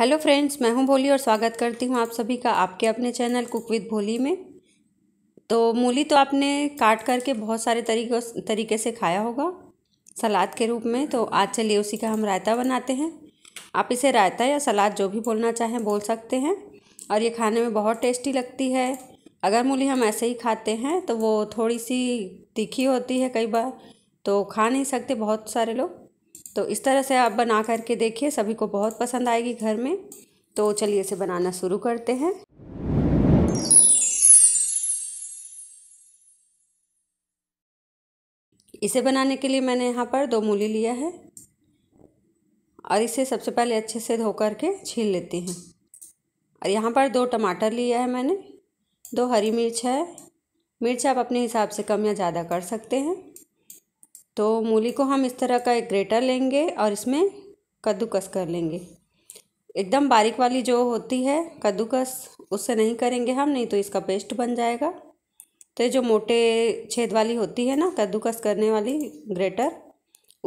hello friends मैं हूं भोली और स्वागत करती हूं आप सभी का आपके अपने चैनल कुक विद भोली में तो मूली तो आपने काट करके बहुत सारे तरीक़ों तरीके से खाया होगा सलाद के रूप में तो आज चलिए उसी का हम रायता बनाते हैं आप इसे रायता या सलाद जो भी बोलना चाहें बोल सकते हैं और ये खाने में बहुत टेस्टी लगती है अगर मूली हम ऐसे ही खाते हैं तो वो थोड़ी सी तीखी होती है कई बार तो खा नहीं सकते बहुत सारे लोग तो इस तरह से आप बना करके देखिए सभी को बहुत पसंद आएगी घर में तो चलिए इसे बनाना शुरू करते हैं इसे बनाने के लिए मैंने यहाँ पर दो मूली लिया है और इसे सबसे पहले अच्छे से धो कर के छील लेती हूँ और यहाँ पर दो टमाटर लिया है मैंने दो हरी मिर्च है मिर्च आप अपने हिसाब से कम या ज़्यादा कर सकते हैं तो मूली को हम इस तरह का एक ग्रेटर लेंगे और इसमें कद्दूकस कर लेंगे एकदम बारीक वाली जो होती है कद्दूकस उससे नहीं करेंगे हम नहीं तो इसका पेस्ट बन जाएगा तो ये जो मोटे छेद वाली होती है ना कद्दूकस करने वाली ग्रेटर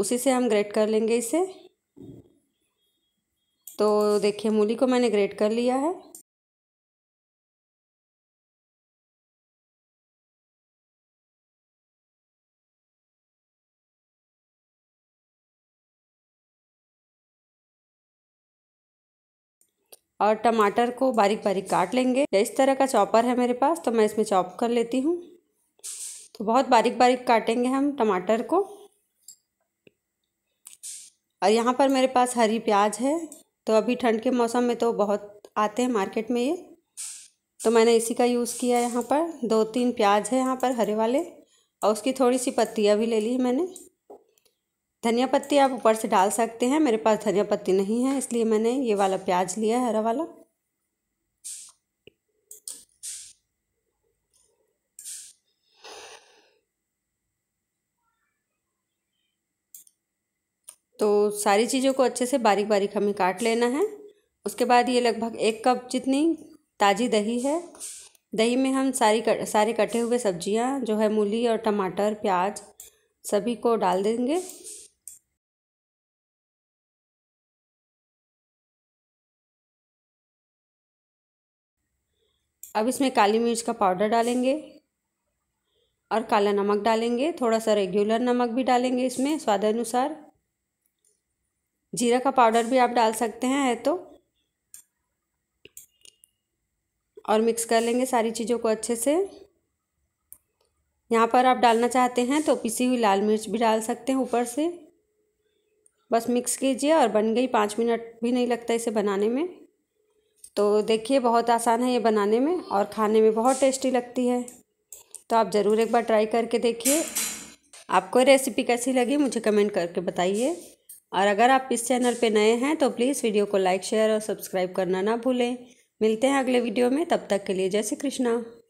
उसी से हम ग्रेट कर लेंगे इसे तो देखिए मूली को मैंने ग्रेट कर लिया है और टमाटर को बारीक बारीक काट लेंगे या इस तरह का चॉपर है मेरे पास तो मैं इसमें चॉप कर लेती हूँ तो बहुत बारीक बारीक काटेंगे हम टमाटर को और यहाँ पर मेरे पास हरी प्याज है तो अभी ठंड के मौसम में तो बहुत आते हैं मार्केट में ये तो मैंने इसी का यूज़ किया यहाँ पर दो तीन प्याज है यहाँ पर हरे वाले और उसकी थोड़ी सी पत्तियाँ भी ले ली मैंने धनिया पत्ती आप ऊपर से डाल सकते हैं मेरे पास धनिया पत्ती नहीं है इसलिए मैंने ये वाला प्याज लिया है हरा वाला तो सारी चीज़ों को अच्छे से बारीक बारीक हमें काट लेना है उसके बाद ये लगभग एक कप जितनी ताज़ी दही है दही में हम सारी कट, सारे कटे हुए सब्जियां जो है मूली और टमाटर प्याज सभी को डाल देंगे अब इसमें काली मिर्च का पाउडर डालेंगे और काला नमक डालेंगे थोड़ा सा रेगुलर नमक भी डालेंगे इसमें स्वाद अनुसार जीरा का पाउडर भी आप डाल सकते हैं है तो और मिक्स कर लेंगे सारी चीज़ों को अच्छे से यहाँ पर आप डालना चाहते हैं तो पिसी हुई लाल मिर्च भी डाल सकते हैं ऊपर से बस मिक्स कीजिए और बन गई पाँच मिनट भी नहीं लगता इसे बनाने में तो देखिए बहुत आसान है ये बनाने में और खाने में बहुत टेस्टी लगती है तो आप ज़रूर एक बार ट्राई करके देखिए आपको रेसिपी कैसी लगी मुझे कमेंट करके बताइए और अगर आप इस चैनल पे नए हैं तो प्लीज़ वीडियो को लाइक शेयर और सब्सक्राइब करना ना भूलें मिलते हैं अगले वीडियो में तब तक के लिए जय श्री कृष्णा